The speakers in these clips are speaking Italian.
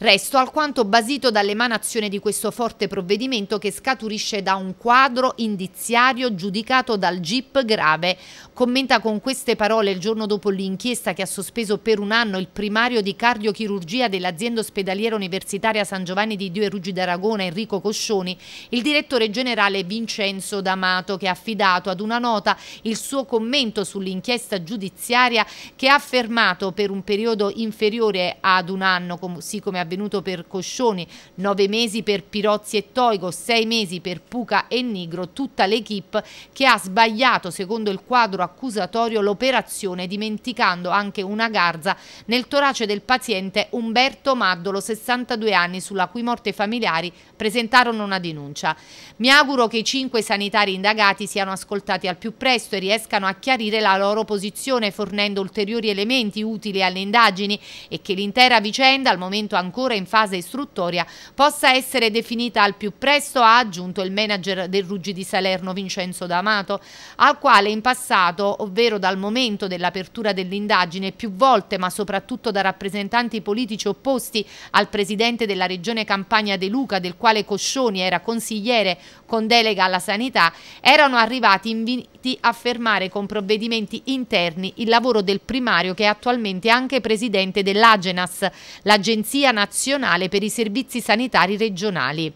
Resto alquanto basito dall'emanazione di questo forte provvedimento che scaturisce da un quadro indiziario giudicato dal GIP grave. Commenta con queste parole il giorno dopo l'inchiesta che ha sospeso per un anno il primario di cardiochirurgia dell'azienda ospedaliera universitaria San Giovanni di Dio e Ruggi d'Aragona Enrico Coscioni, il direttore generale Vincenzo D'Amato che ha affidato ad una nota il suo commento sull'inchiesta giudiziaria che ha affermato per un periodo inferiore ad un anno, così come ha avvenuto per Coscioni, nove mesi per Pirozzi e Toigo, sei mesi per Puca e Nigro, tutta l'equipe che ha sbagliato secondo il quadro accusatorio l'operazione dimenticando anche una garza nel torace del paziente Umberto Maddolo, 62 anni, sulla cui morte familiari presentarono una denuncia. Mi auguro che i cinque sanitari indagati siano ascoltati al più presto e riescano a chiarire la loro posizione fornendo ulteriori elementi utili alle indagini e che l'intera vicenda, al momento ancora ancora in fase istruttoria possa essere definita al più presto, ha aggiunto il manager del Ruggi di Salerno Vincenzo D'Amato, al quale in passato, ovvero dal momento dell'apertura dell'indagine, più volte ma soprattutto da rappresentanti politici opposti al presidente della regione Campania De Luca, del quale Coscioni era consigliere con delega alla sanità, erano arrivati inviti a fermare con provvedimenti interni il lavoro del primario che è attualmente anche presidente dell'Agenas, l'Agenzia Nazionale nazionale per i servizi sanitari regionali.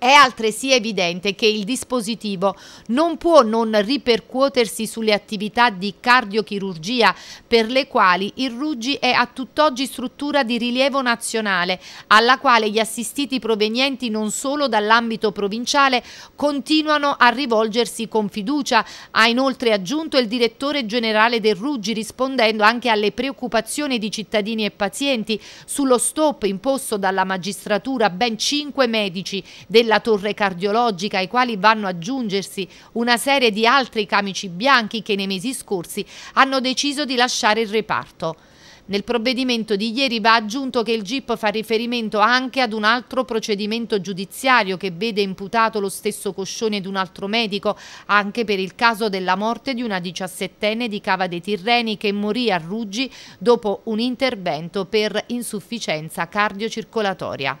È altresì evidente che il dispositivo non può non ripercuotersi sulle attività di cardiochirurgia per le quali il Ruggi è a tutt'oggi struttura di rilievo nazionale alla quale gli assistiti provenienti non solo dall'ambito provinciale continuano a rivolgersi con fiducia. Ha inoltre aggiunto il direttore generale del Ruggi rispondendo anche alle preoccupazioni di cittadini e pazienti sullo stop imposto dalla magistratura ben cinque medici del della torre cardiologica, ai quali vanno aggiungersi una serie di altri camici bianchi che nei mesi scorsi hanno deciso di lasciare il reparto. Nel provvedimento di ieri va aggiunto che il GIP fa riferimento anche ad un altro procedimento giudiziario che vede imputato lo stesso Coscione di un altro medico, anche per il caso della morte di una diciassettenne di Cava dei Tirreni che morì a Ruggi dopo un intervento per insufficienza cardiocircolatoria.